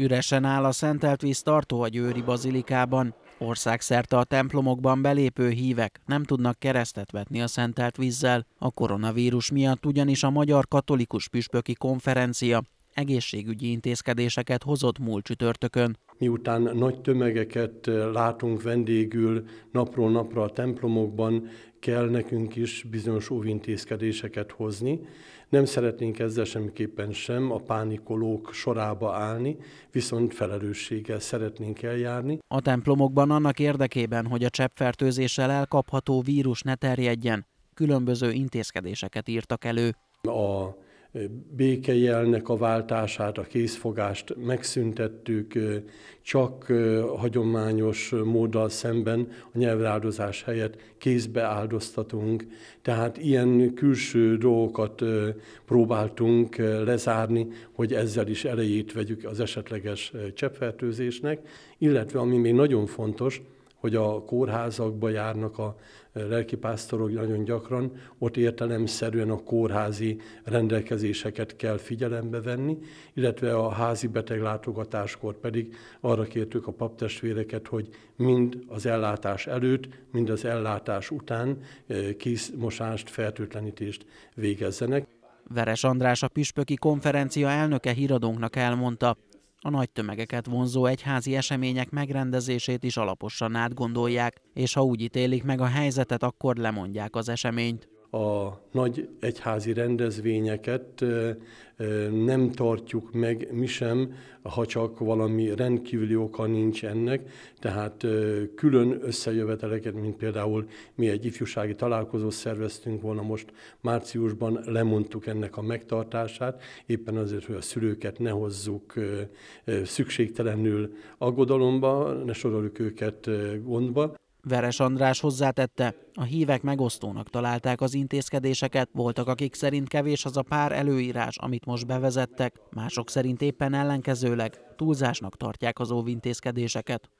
Üresen áll a szentelt víz tartó a Győri Bazilikában. Országszerte a templomokban belépő hívek nem tudnak keresztet vetni a szentelt vízzel. A koronavírus miatt ugyanis a Magyar Katolikus Püspöki Konferencia egészségügyi intézkedéseket hozott múlt csütörtökön miután nagy tömegeket látunk vendégül napról napra a templomokban, kell nekünk is bizonyos óvintézkedéseket hozni. Nem szeretnénk ezzel semmiképpen sem a pánikolók sorába állni, viszont felelősséggel szeretnénk eljárni. A templomokban annak érdekében, hogy a cseppfertőzéssel elkapható vírus ne terjedjen, különböző intézkedéseket írtak elő. A békejelnek a váltását, a készfogást megszüntettük, csak hagyományos móddal szemben a nyelvráldozás helyett kézbe áldoztatunk. Tehát ilyen külső dolgokat próbáltunk lezárni, hogy ezzel is elejét vegyük az esetleges cseppfertőzésnek, illetve ami még nagyon fontos, hogy a kórházakba járnak a eh, lelkipásztorok nagyon gyakran, ott értelemszerűen a kórházi rendelkezéseket kell figyelembe venni, illetve a házi látogatáskor pedig arra kértük a paptestvéreket, hogy mind az ellátás előtt, mind az ellátás után eh, kismosást, fertőtlenítést végezzenek. Veres András a püspöki konferencia elnöke híradónknak elmondta, a nagy tömegeket vonzó egyházi események megrendezését is alaposan átgondolják, és ha úgy ítélik meg a helyzetet, akkor lemondják az eseményt a nagy egyházi rendezvényeket nem tartjuk meg mi sem, ha csak valami rendkívüli oka nincs ennek, tehát külön összejöveteleket, mint például mi egy ifjúsági találkozót szerveztünk volna most márciusban, lemondtuk ennek a megtartását, éppen azért, hogy a szülőket ne hozzuk szükségtelenül aggodalomba, ne soroljuk őket gondba. Veres András hozzátette, a hívek megosztónak találták az intézkedéseket, voltak akik szerint kevés az a pár előírás, amit most bevezettek, mások szerint éppen ellenkezőleg túlzásnak tartják az óvintézkedéseket.